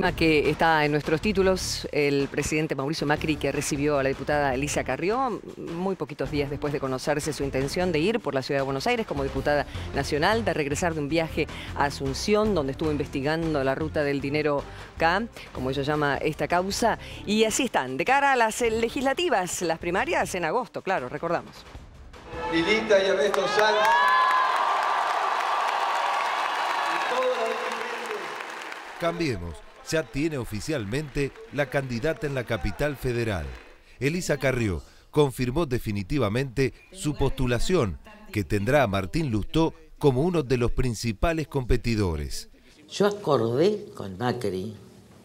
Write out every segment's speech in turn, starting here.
tema que está en nuestros títulos, el presidente Mauricio Macri que recibió a la diputada Elisa Carrió muy poquitos días después de conocerse su intención de ir por la ciudad de Buenos Aires como diputada nacional, de regresar de un viaje a Asunción donde estuvo investigando la ruta del dinero K, como ella llama esta causa, y así están, de cara a las eh, legislativas, las primarias en agosto, claro, recordamos. Lilita y Ernesto Sanz. Cambiemos ya tiene oficialmente la candidata en la capital federal. Elisa Carrió confirmó definitivamente su postulación, que tendrá a Martín Lustó como uno de los principales competidores. Yo acordé con Macri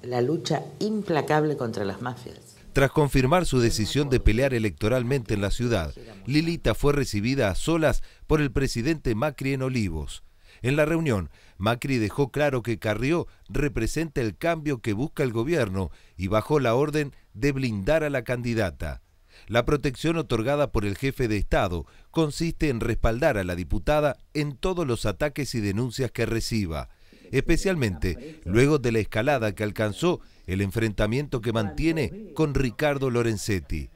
la lucha implacable contra las mafias. Tras confirmar su decisión de pelear electoralmente en la ciudad, Lilita fue recibida a solas por el presidente Macri en Olivos. En la reunión, Macri dejó claro que Carrió representa el cambio que busca el gobierno y bajó la orden de blindar a la candidata. La protección otorgada por el jefe de Estado consiste en respaldar a la diputada en todos los ataques y denuncias que reciba, especialmente luego de la escalada que alcanzó el enfrentamiento que mantiene con Ricardo Lorenzetti.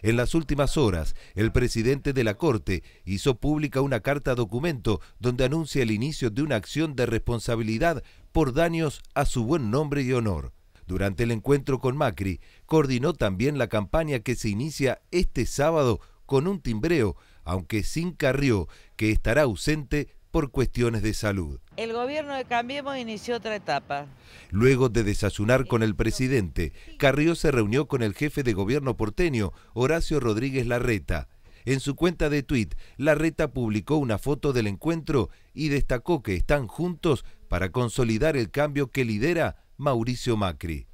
En las últimas horas, el presidente de la Corte hizo pública una carta documento donde anuncia el inicio de una acción de responsabilidad por daños a su buen nombre y honor. Durante el encuentro con Macri, coordinó también la campaña que se inicia este sábado con un timbreo, aunque sin Carrió, que estará ausente por cuestiones de salud. El gobierno de Cambiemos inició otra etapa. Luego de desayunar con el presidente, Carrió se reunió con el jefe de gobierno porteño, Horacio Rodríguez Larreta. En su cuenta de tuit, Larreta publicó una foto del encuentro y destacó que están juntos para consolidar el cambio que lidera Mauricio Macri.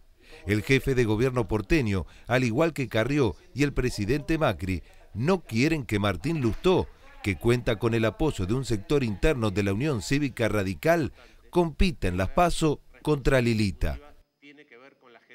El jefe de gobierno porteño, al igual que Carrió y el presidente Macri, no quieren que Martín Lustó que cuenta con el apoyo de un sector interno de la Unión Cívica Radical, compite en las PASO contra Lilita.